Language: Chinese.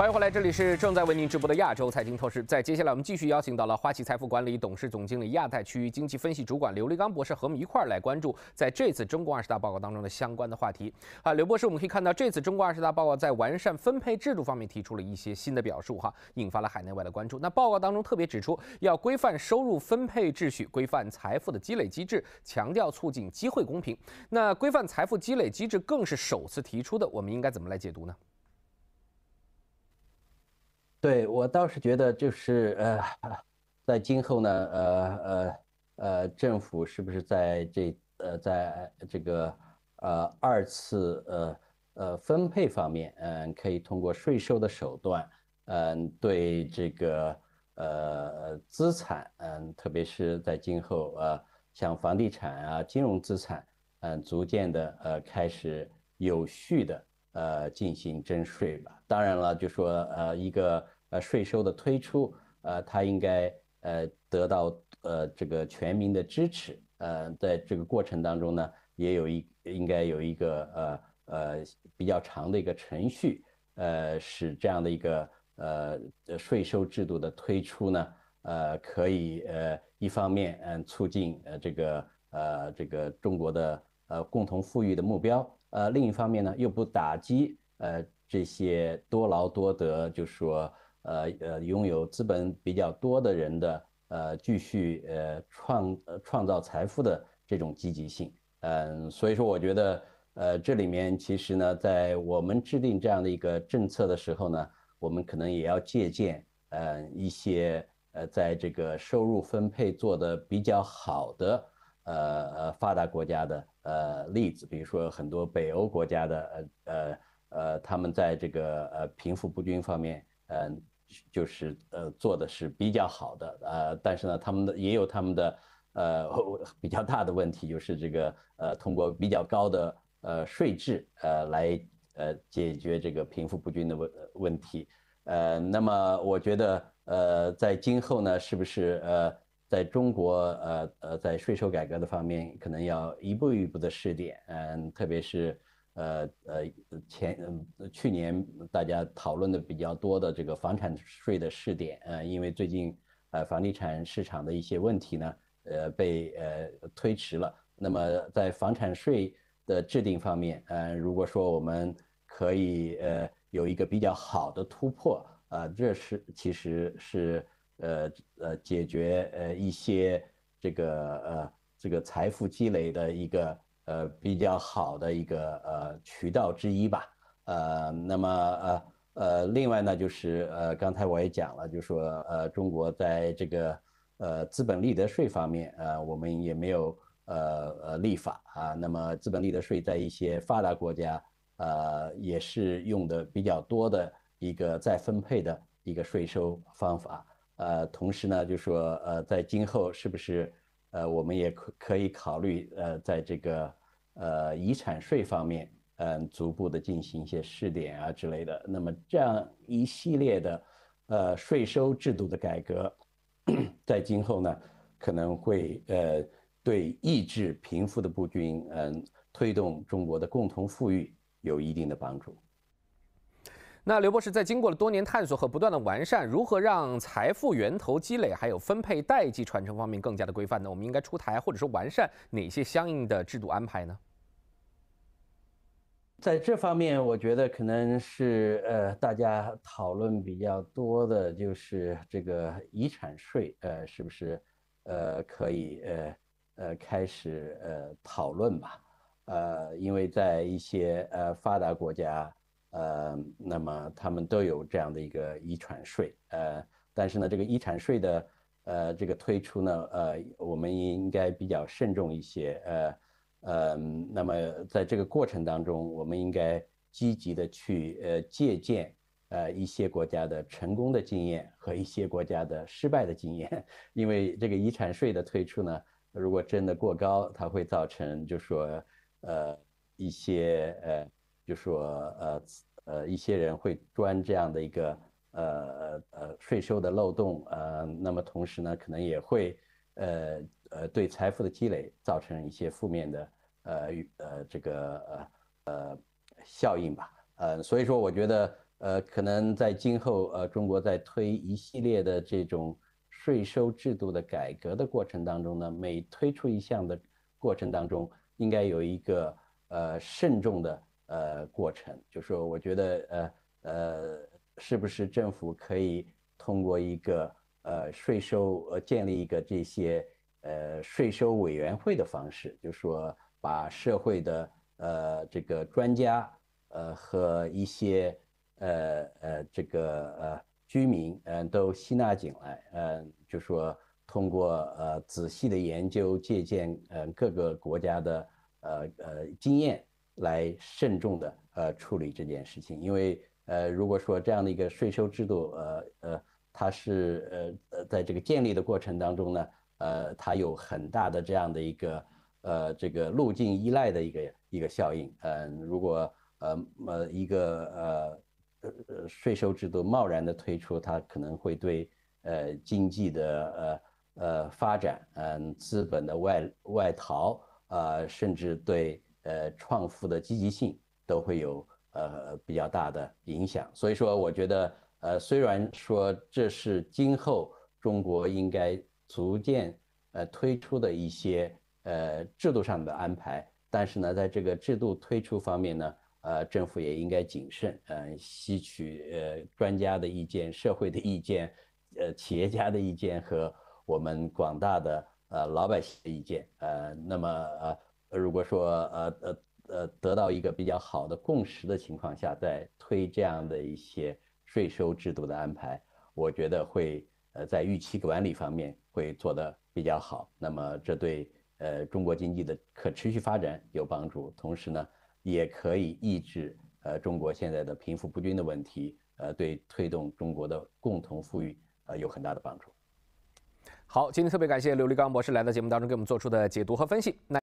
欢迎回来，这里是正在为您直播的亚洲财经透视。在接下来，我们继续邀请到了花旗财富管理董事总经理、亚太区域经济分析主管刘立刚博士，和我们一块儿来关注在这次中共二十大报告当中的相关的话题。啊，刘博士，我们可以看到，这次中共二十大报告在完善分配制度方面提出了一些新的表述，哈，引发了海内外的关注。那报告当中特别指出，要规范收入分配秩序，规范财富的积累机制，强调促进机会公平。那规范财富积累机制更是首次提出的，我们应该怎么来解读呢？对我倒是觉得，就是呃，在今后呢，呃呃呃，政府是不是在这呃，在这个呃二次呃呃分配方面，嗯，可以通过税收的手段，嗯，对这个呃资产，嗯，特别是在今后呃像房地产啊、金融资产，嗯，逐渐的呃开始有序的。呃，进行征税吧。当然了，就说呃，一个呃税收的推出，呃，它应该呃得到呃这个全民的支持。呃，在这个过程当中呢，也有一应该有一个呃呃比较长的一个程序，呃，使这样的一个呃税收制度的推出呢，呃，可以呃一方面嗯促进呃这个呃这个中国的。呃，共同富裕的目标。呃，另一方面呢，又不打击呃这些多劳多得，就说呃呃，拥有资本比较多的人的呃继续呃创创造财富的这种积极性。嗯，所以说我觉得呃这里面其实呢，在我们制定这样的一个政策的时候呢，我们可能也要借鉴呃一些呃在这个收入分配做得比较好的。呃呃，发达国家的呃例子，比如说很多北欧国家的呃呃呃，他们在这个呃贫富不均方面，嗯，就是呃做的是比较好的，呃，但是呢，他们的也有他们的呃 比较大的问题，就是这个呃通过比较高的呃税制呃来呃解决这个贫富不均的问问题，呃，那么我觉得呃在今后呢，是不是呃？在中国，呃呃，在税收改革的方面，可能要一步一步的试点，嗯，特别是，呃呃前，去年大家讨论的比较多的这个房产税的试点，嗯，因为最近，呃，房地产市场的一些问题呢，呃，被呃推迟了。那么在房产税的制定方面，嗯，如果说我们可以呃有一个比较好的突破，呃，这是其实是。呃呃，解决呃一些这个呃这个财富积累的一个呃比较好的一个呃渠道之一吧。呃，那么呃呃，另外呢，就是呃刚才我也讲了，就说呃中国在这个呃资本利得税方面，呃我们也没有呃呃立法啊。那么资本利得税在一些发达国家呃，也是用的比较多的一个再分配的一个税收方法。呃，同时呢，就说呃，在今后是不是呃，我们也可可以考虑呃，在这个呃遗产税方面，嗯，逐步的进行一些试点啊之类的。那么这样一系列的呃税收制度的改革，在今后呢，可能会呃对抑制贫富的不均，嗯，推动中国的共同富裕有一定的帮助。那刘博士在经过了多年探索和不断的完善，如何让财富源头积累还有分配代际传承方面更加的规范呢？我们应该出台或者说完善哪些相应的制度安排呢？在这方面，我觉得可能是呃大家讨论比较多的就是这个遗产税，呃，是不是呃可以呃呃开始呃讨论吧？呃，因为在一些呃发达国家。呃，那么他们都有这样的一个遗产税，呃，但是呢，这个遗产税的，呃，这个推出呢，呃，我们应应该比较慎重一些，呃，呃，那么在这个过程当中，我们应该积极的去呃借鉴，呃一些国家的成功的经验和一些国家的失败的经验，因为这个遗产税的推出呢，如果真的过高，它会造成就说，呃，一些呃。就说呃呃一些人会钻这样的一个呃呃税收的漏洞呃，那么同时呢，可能也会呃呃对财富的积累造成一些负面的呃呃这个呃呃效应吧呃，所以说我觉得呃可能在今后呃中国在推一系列的这种税收制度的改革的过程当中呢，每推出一项的过程当中，应该有一个呃慎重的。呃，过程就说，我觉得呃呃，是不是政府可以通过一个呃税收呃建立一个这些呃税收委员会的方式，就说把社会的呃这个专家呃和一些呃呃这个呃居民嗯都吸纳进来，嗯，就说通过呃仔细的研究借鉴呃各个国家的呃呃经验。来慎重的呃处理这件事情，因为呃如果说这样的一个税收制度呃呃它是呃呃在这个建立的过程当中呢呃它有很大的这样的一个呃这个路径依赖的一个一个效应，嗯如果呃呃一个呃税收制度贸然的推出，它可能会对呃经济的呃呃发展，嗯资本的外外逃啊，甚至对呃，创富的积极性都会有呃比较大的影响，所以说我觉得呃，虽然说这是今后中国应该逐渐呃推出的一些呃制度上的安排，但是呢，在这个制度推出方面呢，呃，政府也应该谨慎，呃，吸取呃专家的意见、社会的意见、呃企业家的意见和我们广大的呃老百姓的意见，呃，那么呃。如果说呃呃呃得到一个比较好的共识的情况下，再推这样的一些税收制度的安排，我觉得会呃在预期管理方面会做得比较好。那么这对呃中国经济的可持续发展有帮助，同时呢也可以抑制呃中国现在的贫富不均的问题，呃对推动中国的共同富裕呃有很大的帮助。好，今天特别感谢刘立刚博士来到节目当中给我们做出的解读和分析。那。